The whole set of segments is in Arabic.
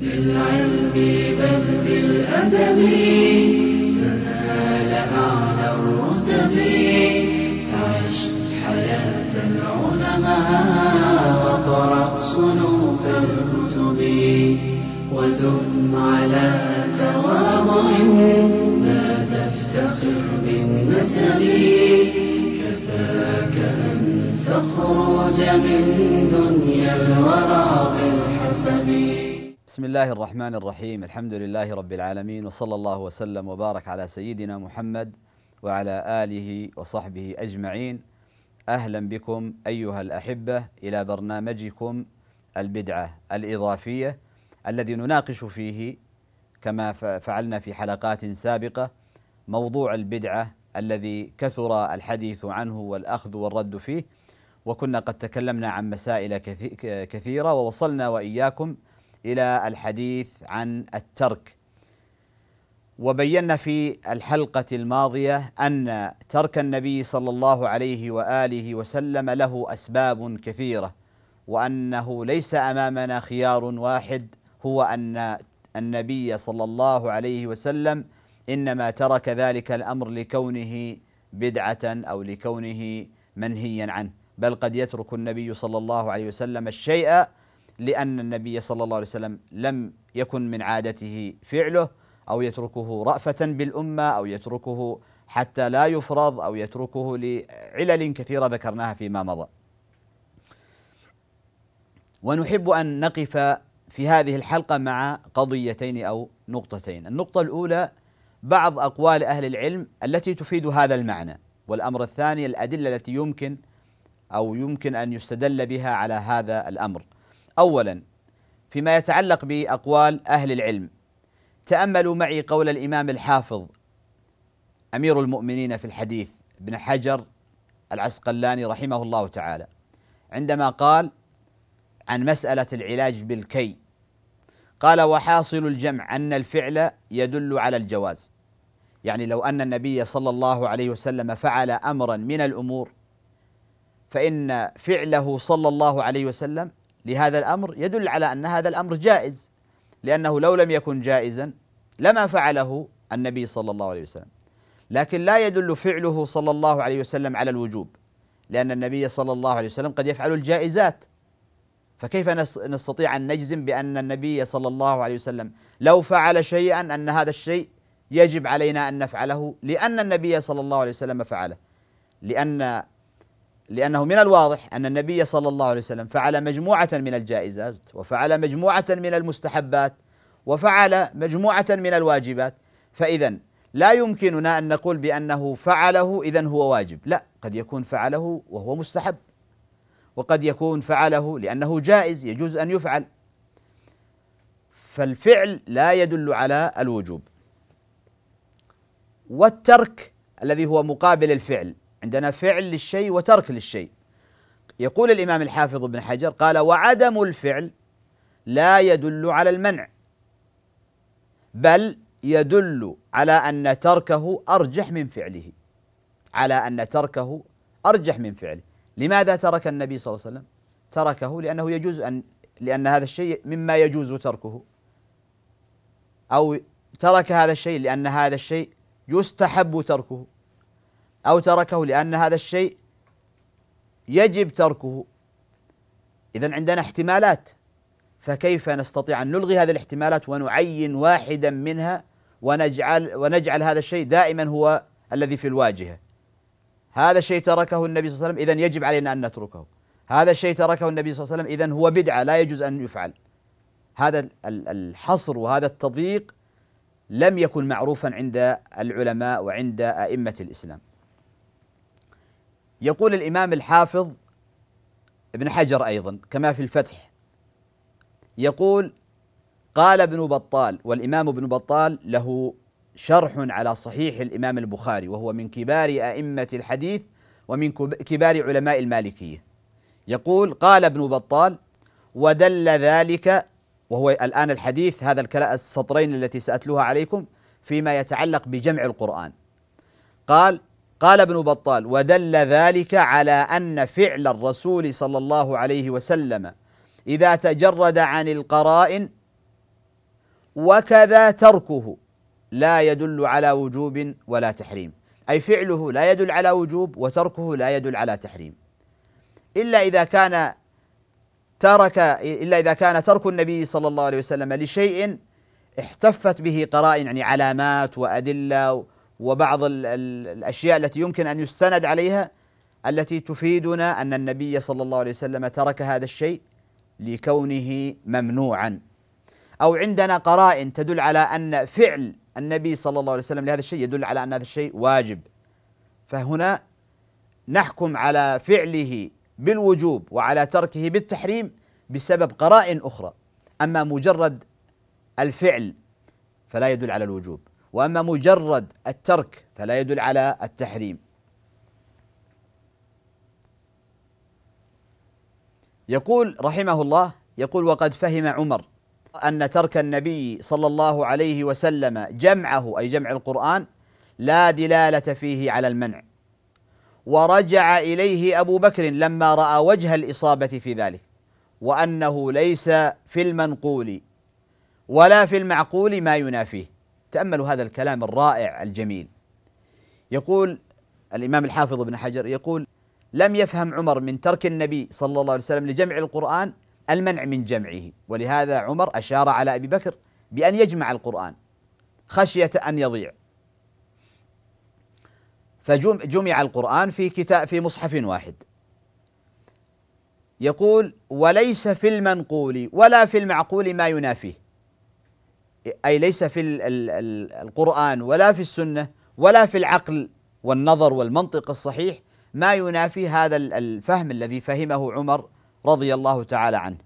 بالعلم بل بالأدب تنال أعلى الرتب فعش حياة العلماء وقرأ صنوف الكتب ودم على تواضع لا تفتخر بالنسب كفاك أن تخرج من دنيا الورى بسم الله الرحمن الرحيم الحمد لله رب العالمين وصلى الله وسلم وبارك على سيدنا محمد وعلى اله وصحبه اجمعين اهلا بكم ايها الاحبه الى برنامجكم البدعه الاضافيه الذي نناقش فيه كما فعلنا في حلقات سابقه موضوع البدعه الذي كثر الحديث عنه والاخذ والرد فيه وكنا قد تكلمنا عن مسائل كثيره ووصلنا واياكم الى الحديث عن الترك وبينا في الحلقه الماضيه ان ترك النبي صلى الله عليه واله وسلم له اسباب كثيره وانه ليس امامنا خيار واحد هو ان النبي صلى الله عليه وسلم انما ترك ذلك الامر لكونه بدعه او لكونه منهيا عنه بل قد يترك النبي صلى الله عليه وسلم الشيء لأن النبي صلى الله عليه وسلم لم يكن من عادته فعله أو يتركه رأفة بالأمة أو يتركه حتى لا يفرض أو يتركه لعلل كثيرة ذكرناها فيما مضى ونحب أن نقف في هذه الحلقة مع قضيتين أو نقطتين النقطة الأولى بعض أقوال أهل العلم التي تفيد هذا المعنى والأمر الثاني الأدلة التي يمكن أو يمكن أن يستدل بها على هذا الأمر أولا فيما يتعلق بأقوال أهل العلم تأملوا معي قول الإمام الحافظ أمير المؤمنين في الحديث ابن حجر العسقلاني رحمه الله تعالى عندما قال عن مسألة العلاج بالكي قال وحاصل الجمع أن الفعل يدل على الجواز يعني لو أن النبي صلى الله عليه وسلم فعل أمرا من الأمور فإن فعله صلى الله عليه وسلم لهذا الامر يدل على ان هذا الامر جائز لانه لو لم يكن جائزا لما فعله النبي صلى الله عليه وسلم لكن لا يدل فعله صلى الله عليه وسلم على الوجوب لان النبي صلى الله عليه وسلم قد يفعل الجائزات فكيف نستطيع ان نجزم بان النبي صلى الله عليه وسلم لو فعل شيئا ان هذا الشيء يجب علينا ان نفعله لان النبي صلى الله عليه وسلم فعله لان لأنه من الواضح أن النبي صلى الله عليه وسلم فعل مجموعة من الجائزات وفعل مجموعة من المستحبات وفعل مجموعة من الواجبات فإذا لا يمكننا أن نقول بأنه فعله إذا هو واجب لا قد يكون فعله وهو مستحب وقد يكون فعله لأنه جائز يجوز أن يفعل فالفعل لا يدل على الوجوب والترك الذي هو مقابل الفعل عندنا فعل للشيء وترك للشيء يقول الإمام الحافظ ابن حجر قال وعدم الفعل لا يدل على المنع بل يدل على أن تركه أرجح من فعله على أن تركه أرجح من فعله لماذا ترك النبي صلى الله عليه وسلم تركه لأنه يجوز أن لأن هذا الشيء مما يجوز تركه أو ترك هذا الشيء لأن هذا الشيء يستحب تركه أو تركه لأن هذا الشيء يجب تركه إذا عندنا احتمالات فكيف نستطيع أن نلغي هذه الاحتمالات ونعين واحدا منها ونجعل ونجعل هذا الشيء دائما هو الذي في الواجهة هذا الشيء تركه النبي صلى الله عليه وسلم إذا يجب علينا أن نتركه هذا الشيء تركه النبي صلى الله عليه وسلم إذا هو بدعة لا يجوز أن يفعل هذا الحصر وهذا التضييق لم يكن معروفا عند العلماء وعند أئمة الإسلام يقول الإمام الحافظ ابن حجر أيضا كما في الفتح يقول قال ابن بطال والإمام ابن بطال له شرح على صحيح الإمام البخاري وهو من كبار أئمة الحديث ومن كبار علماء المالكية يقول قال ابن بطال ودل ذلك وهو الآن الحديث هذا السطرين التي سأتلوها عليكم فيما يتعلق بجمع القرآن قال قال ابن بطال ودل ذلك على ان فعل الرسول صلى الله عليه وسلم اذا تجرد عن القرائن وكذا تركه لا يدل على وجوب ولا تحريم اي فعله لا يدل على وجوب وتركه لا يدل على تحريم الا اذا كان ترك الا اذا كان ترك النبي صلى الله عليه وسلم لشيء احتفت به قرائن يعني علامات وادله وبعض الـ الـ الاشياء التي يمكن ان يستند عليها التي تفيدنا ان النبي صلى الله عليه وسلم ترك هذا الشيء لكونه ممنوعا او عندنا قرائن تدل على ان فعل النبي صلى الله عليه وسلم لهذا الشيء يدل على ان هذا الشيء واجب فهنا نحكم على فعله بالوجوب وعلى تركه بالتحريم بسبب قرائن اخرى اما مجرد الفعل فلا يدل على الوجوب واما مجرد الترك فلا يدل على التحريم يقول رحمه الله يقول وقد فهم عمر ان ترك النبي صلى الله عليه وسلم جمعه اي جمع القران لا دلاله فيه على المنع ورجع اليه ابو بكر لما راى وجه الاصابه في ذلك وانه ليس في المنقول ولا في المعقول ما ينافيه تأملوا هذا الكلام الرائع الجميل يقول الإمام الحافظ ابن حجر يقول لم يفهم عمر من ترك النبي صلى الله عليه وسلم لجمع القرآن المنع من جمعه ولهذا عمر أشار على أبي بكر بأن يجمع القرآن خشية أن يضيع فجمع القرآن في كتاب في مصحف واحد يقول وليس في المنقول ولا في المعقول ما ينافيه أي ليس في القرآن ولا في السنة ولا في العقل والنظر والمنطق الصحيح ما ينافي هذا الفهم الذي فهمه عمر رضي الله تعالى عنه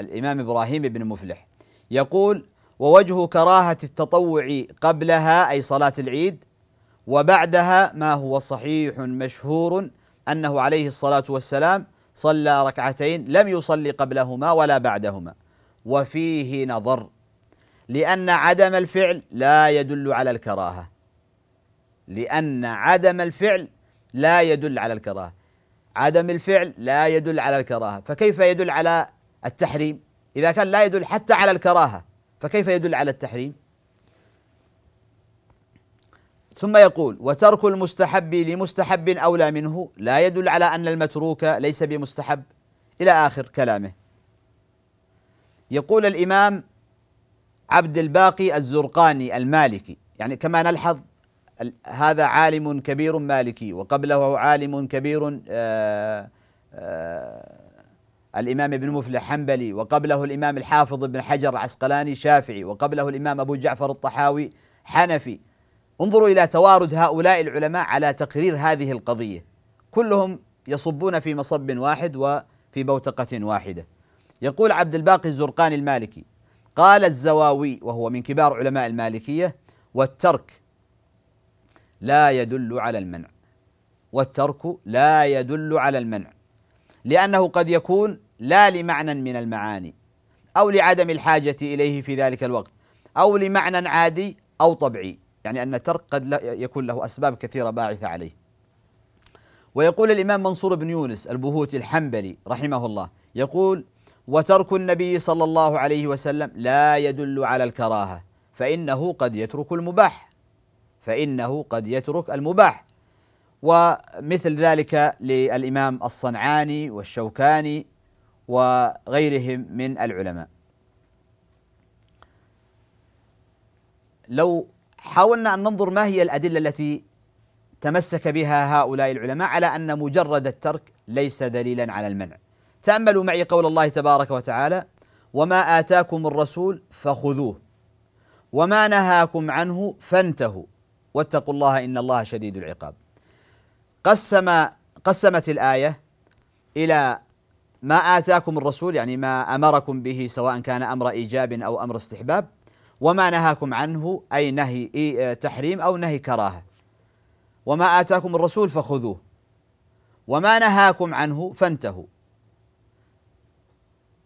الإمام إبراهيم بن مفلح يقول ووجه كراهة التطوع قبلها أي صلاة العيد وبعدها ما هو صحيح مشهور أنه عليه الصلاة والسلام صلى ركعتين لم يصلي قبلهما ولا بعدهما وفيه نظر لأن عدم الفعل لا يدل على الكراهة لأن عدم الفعل لا يدل على الكراهة عدم الفعل لا يدل على الكراهة فكيف يدل على التحريم إذا كان لا يدل حتى على الكراهة فكيف يدل على التحريم ثم يقول وترك المستحب لمستحب أولى منه لا يدل على أن المتروك ليس بمستحب إلى آخر كلامه يقول الإمام عبد الباقي الزرقاني المالكي يعني كما نلحظ هذا عالم كبير مالكي وقبله عالم كبير آآ آه، آآ آه، الإمام ابن مفلح حنبلي وقبله الإمام الحافظ ابن حجر عسقلاني شافعي وقبله الإمام أبو جعفر الطحاوي حنفي انظروا إلى توارد هؤلاء العلماء على تقرير هذه القضية كلهم يصبون في مصب واحد وفي بوتقة واحدة يقول عبد الباقي الزرقاني المالكي قال الزواوي وهو من كبار علماء المالكية والترك لا يدل على المنع والترك لا يدل على المنع لأنه قد يكون لا لمعنى من المعاني أو لعدم الحاجة إليه في ذلك الوقت أو لمعنى عادي أو طبيعي يعني أن الترك قد يكون له أسباب كثيرة باعثة عليه ويقول الإمام منصور بن يونس البهوتي الحنبلي رحمه الله يقول وترك النبي صلى الله عليه وسلم لا يدل على الكراهه فانه قد يترك المباح فانه قد يترك المباح ومثل ذلك للامام الصنعاني والشوكاني وغيرهم من العلماء لو حاولنا ان ننظر ما هي الادله التي تمسك بها هؤلاء العلماء على ان مجرد الترك ليس دليلا على المنع تأملوا معي قول الله تبارك وتعالى وما آتاكم الرسول فخذوه وما نهاكم عنه فانتهوا واتقوا الله إن الله شديد العقاب قسم قسمت الآية إلى ما آتاكم الرسول يعني ما أمركم به سواء كان أمر إيجاب أو أمر استحباب وما نهاكم عنه أي نهي آه، تحريم أو نهي كراهة وما آتاكم الرسول فخذوه وما نهاكم عنه فانتهوا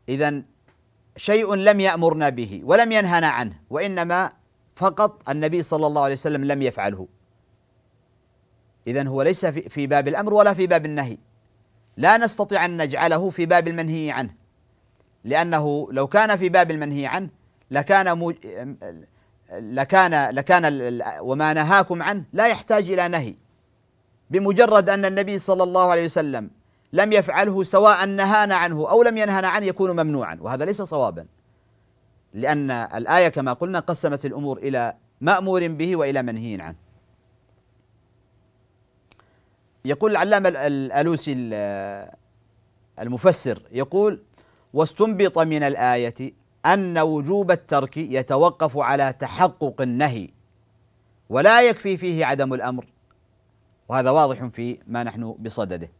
إذا شيء لم يأمرنا به ولم ينهنا عنه وإنما فقط النبي صلى الله عليه وسلم لم يفعله إذا هو ليس في باب الأمر ولا في باب النهي لا نستطيع أن نجعله في باب المنهي عنه لأنه لو كان في باب المنهي عنه لكان موج... لكان لكان وما نهاكم عنه لا يحتاج إلى نهي بمجرد أن النبي صلى الله عليه وسلم لم يفعله سواء نهانا عنه أو لم ينهنا عنه يكون ممنوعا وهذا ليس صوابا لأن الآية كما قلنا قسمت الأمور إلى مأمور به وإلى منهي عنه يقول العلامة الألوسي المفسر يقول واستنبط من الآية أن وجوب الترك يتوقف على تحقق النهي ولا يكفي فيه عدم الأمر وهذا واضح في ما نحن بصدده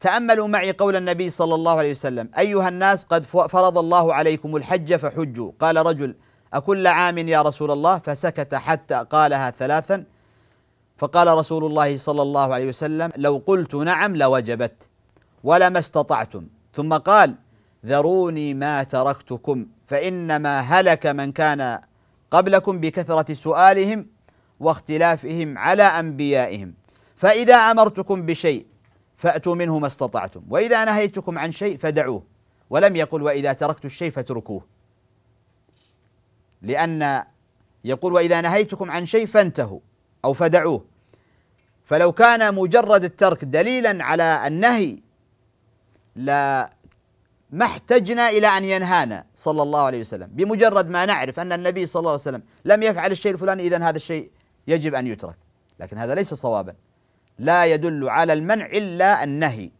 تأملوا معي قول النبي صلى الله عليه وسلم أيها الناس قد فرض الله عليكم الحج فحجوا قال رجل أكل عام يا رسول الله فسكت حتى قالها ثلاثا فقال رسول الله صلى الله عليه وسلم لو قلت نعم لوجبت ولا ما استطعتم ثم قال ذروني ما تركتكم فإنما هلك من كان قبلكم بكثرة سؤالهم واختلافهم على أنبيائهم فإذا أمرتكم بشيء فأتوا منه ما استطعتم وإذا نهيتكم عن شيء فدعوه ولم يقل وإذا تركت الشيء فاتركوه لأن يقول وإذا نهيتكم عن شيء فانتهوا أو فدعوه فلو كان مجرد الترك دليلا على النهي لا ما احتجنا إلى أن ينهانا صلى الله عليه وسلم بمجرد ما نعرف أن النبي صلى الله عليه وسلم لم يفعل الشيء الفلاني إذا هذا الشيء يجب أن يترك لكن هذا ليس صوابا لا يدل على المنع إلا النهي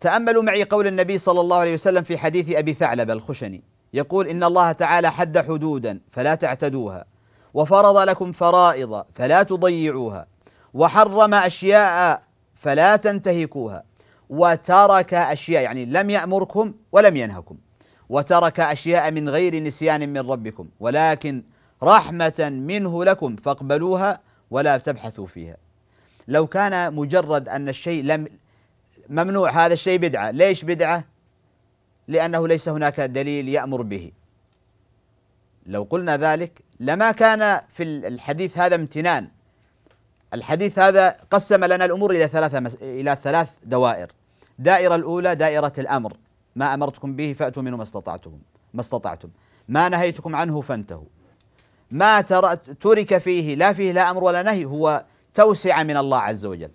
تأملوا معي قول النبي صلى الله عليه وسلم في حديث أبي ثعلبة الخشني يقول إن الله تعالى حد حدودا فلا تعتدوها وفرض لكم فرائض فلا تضيعوها وحرم أشياء فلا تنتهكوها وترك أشياء يعني لم يأمركم ولم ينهكم وترك أشياء من غير نسيان من ربكم ولكن رحمة منه لكم فاقبلوها ولا تبحثوا فيها لو كان مجرد أن الشيء لم ممنوع هذا الشيء بدعة ليش بدعة لأنه ليس هناك دليل يأمر به لو قلنا ذلك لما كان في الحديث هذا امتنان الحديث هذا قسم لنا الأمور إلى ثلاثة مس... إلى ثلاث دوائر دائرة الأولى دائرة الأمر ما أمرتكم به فأتوا منه ما استطعتم ما استطعتم ما نهيتكم عنه فانتهوا ما ترك فيه لا فيه لا امر ولا نهي هو توسعه من الله عز وجل.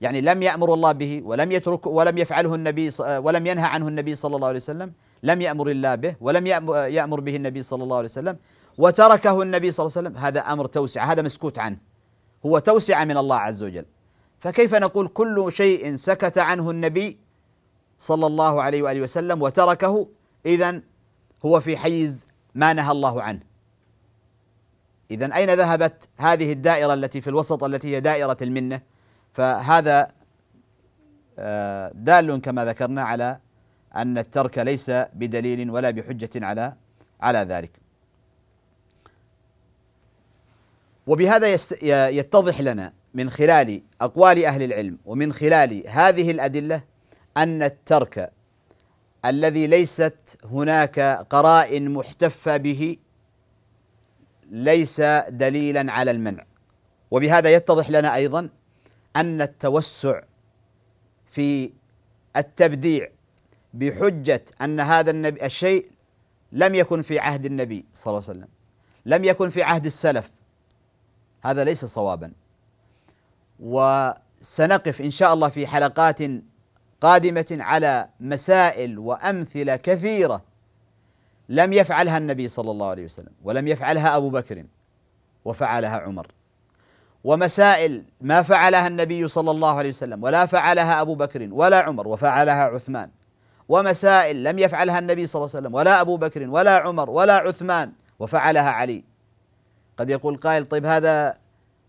يعني لم يامر الله به ولم يترك ولم يفعله النبي ولم ينهى عنه النبي صلى الله عليه وسلم، لم يامر الله به ولم يامر به النبي صلى الله عليه وسلم، وتركه النبي صلى الله عليه وسلم هذا امر توسعه هذا مسكوت عنه. هو توسعه من الله عز وجل. فكيف نقول كل شيء سكت عنه النبي صلى الله عليه واله وسلم وتركه اذا هو في حيز ما نهى الله عنه إذا أين ذهبت هذه الدائرة التي في الوسط التي هي دائرة المنة فهذا آه، دال كما ذكرنا على أن الترك ليس بدليل ولا بحجة على على ذلك وبهذا يتضح لنا من خلال أقوال أهل العلم ومن خلال هذه الأدلة أن الترك الذي ليست هناك قرائن محتفى به ليس دليلا على المنع وبهذا يتضح لنا ايضا ان التوسع في التبديع بحجه ان هذا النبي الشيء لم يكن في عهد النبي صلى الله عليه وسلم لم يكن في عهد السلف هذا ليس صوابا وسنقف ان شاء الله في حلقات قادمه على مسائل وامثله كثيره لم يفعلها النبي صلى الله عليه وسلم ولم يفعلها ابو بكر وفعلها عمر ومسائل ما فعلها النبي صلى الله عليه وسلم ولا فعلها ابو بكر ولا عمر وفعلها عثمان ومسائل لم يفعلها النبي صلى الله عليه وسلم ولا ابو بكر ولا عمر ولا عثمان وفعلها علي قد يقول قائل طيب هذا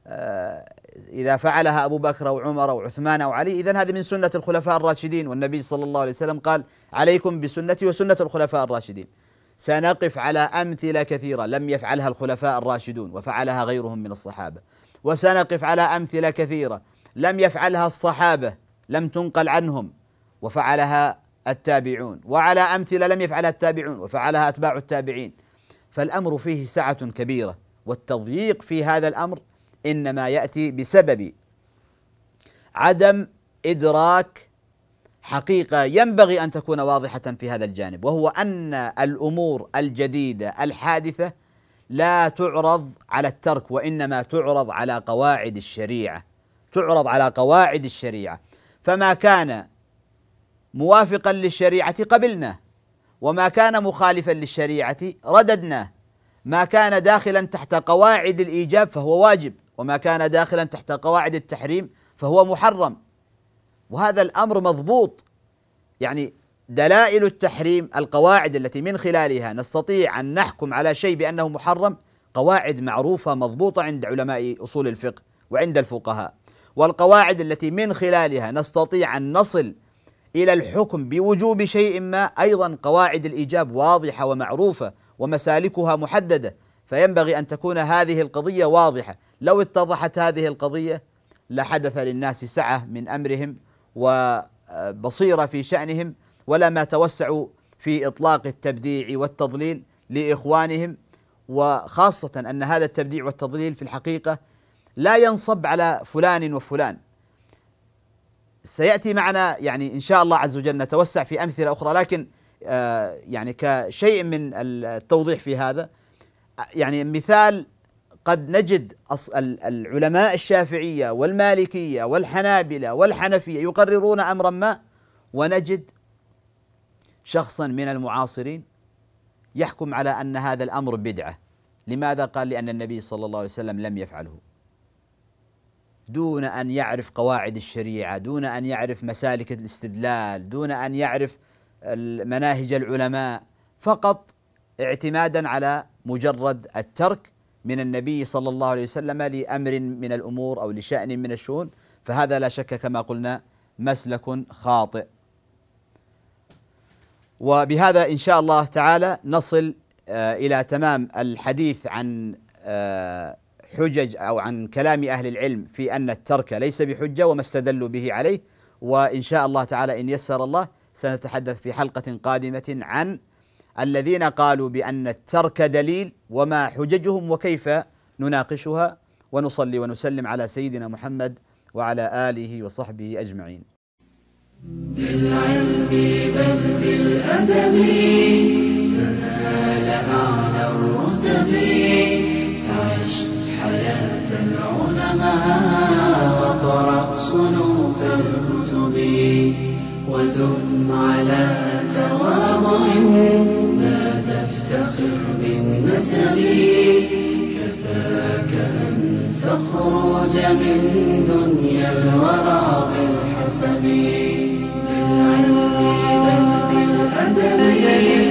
آه، إذا فعلها أبو بكر أو عمر أو عثمان أو علي إذا هذه من سنة الخلفاء الراشدين والنبي صلى الله عليه وسلم قال عليكم بسنتي وسنة الخلفاء الراشدين سنقف على امثله كثيره لم يفعلها الخلفاء الراشدون وفعلها غيرهم من الصحابه وسنقف على امثله كثيره لم يفعلها الصحابه لم تنقل عنهم وفعلها التابعون وعلى امثله لم يفعلها التابعون وفعلها اتباع التابعين فالامر فيه سعه كبيره والتضييق في هذا الامر انما ياتي بسبب عدم ادراك حقيقه ينبغي ان تكون واضحه في هذا الجانب وهو ان الامور الجديده الحادثه لا تعرض على الترك وانما تعرض على قواعد الشريعه تعرض على قواعد الشريعه فما كان موافقا للشريعه قبلناه وما كان مخالفا للشريعه رددناه ما كان داخلا تحت قواعد الايجاب فهو واجب وما كان داخلا تحت قواعد التحريم فهو محرم وهذا الامر مضبوط يعني دلائل التحريم القواعد التي من خلالها نستطيع ان نحكم على شيء بانه محرم قواعد معروفه مضبوطه عند علماء اصول الفقه وعند الفقهاء والقواعد التي من خلالها نستطيع ان نصل الى الحكم بوجوب شيء ما ايضا قواعد الايجاب واضحه ومعروفه ومسالكها محدده فينبغي ان تكون هذه القضيه واضحه لو اتضحت هذه القضيه لحدث للناس سعه من امرهم وبصيرة في شأنهم ولا ما توسعوا في إطلاق التبديع والتضليل لإخوانهم وخاصة أن هذا التبديع والتضليل في الحقيقة لا ينصب على فلان وفلان سيأتي معنا يعني إن شاء الله عز وجل نتوسع في أمثلة أخرى لكن آه، يعني كشيء من التوضيح في هذا يعني مثال قد نجد العلماء الشافعيه والمالكيه والحنابله والحنفيه يقررون امرا ما ونجد شخصا من المعاصرين يحكم على ان هذا الامر بدعه لماذا قال لان النبي صلى الله عليه وسلم لم يفعله دون ان يعرف قواعد الشريعه دون ان يعرف مسالك الاستدلال دون ان يعرف مناهج العلماء فقط اعتمادا على مجرد الترك من النبي صلى الله عليه وسلم لأمر من الأمور أو لشأن من الشؤون فهذا لا شك كما قلنا مسلك خاطئ وبهذا إن شاء الله تعالى نصل آه، إلى تمام الحديث عن آه، حجج أو عن كلام أهل العلم في أن الترك ليس بحجة وما استدلوا به عليه وإن شاء الله تعالى إن يسر الله سنتحدث في حلقة قادمة عن الذين قالوا بأن الترك دليل وما حججهم وكيف نناقشها ونصلي ونسلم على سيدنا محمد وعلى آله وصحبه أجمعين بالعلم بل بالأدب تنال أعلى الرتب فعش حياة العلماء وقرأ صنوف الكتب ودم على تواضع لا تفتخر بالنسب كفاك أن تخرج من دنيا الورى بالحسب بالعلم بل بالأدب